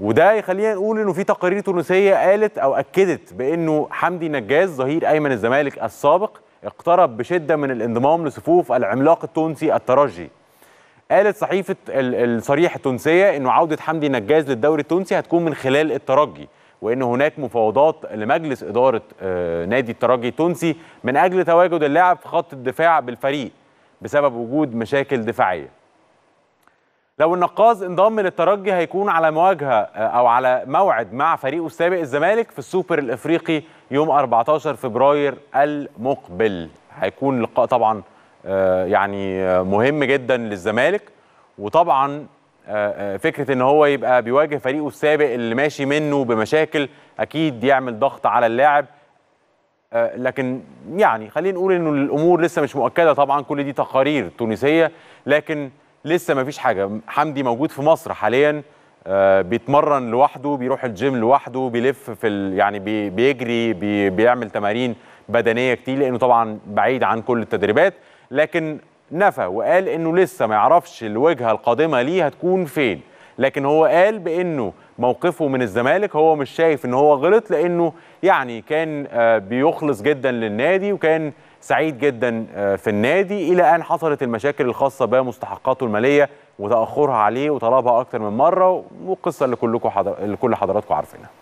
وده يخلينا نقول انه في تقارير تونسيه قالت او اكدت بانه حمدي نجاز ظهير ايمن الزمالك السابق اقترب بشده من الانضمام لصفوف العملاق التونسي الترجي. قالت صحيفه الصريح التونسيه انه عوده حمدي نجاز للدوري التونسي هتكون من خلال الترجي وان هناك مفاوضات لمجلس اداره آه، نادي الترجي التونسي من اجل تواجد اللاعب في خط الدفاع بالفريق بسبب وجود مشاكل دفاعيه. لو النقاز انضم للترجي هيكون على مواجهه آه، او على موعد مع فريقه السابق الزمالك في السوبر الافريقي يوم 14 فبراير المقبل هيكون لقاء طبعا آه، يعني آه، مهم جدا للزمالك وطبعا فكره ان هو يبقى بيواجه فريقه السابق اللي ماشي منه بمشاكل اكيد يعمل ضغط على اللاعب لكن يعني خلينا نقول انه الامور لسه مش مؤكده طبعا كل دي تقارير تونسيه لكن لسه ما فيش حاجه حمدي موجود في مصر حاليا آه، بيتمرن لوحده بيروح الجيم لوحده بيلف في ال... يعني بي... بيجري بي... بيعمل تمارين بدنيه كتير لانه طبعا بعيد عن كل التدريبات لكن نفى وقال انه لسه ما يعرفش الوجهه القادمه ليه هتكون فين لكن هو قال بانه موقفه من الزمالك هو مش شايف ان هو غلط لانه يعني كان آه، بيخلص جدا للنادي وكان سعيد جدا آه، في النادي الى ان حصلت المشاكل الخاصه بمستحقاته الماليه وتاخرها عليه وطلبها اكتر من مره والقصه اللي كلكم حضر... اللي كل حضراتكم عارفينها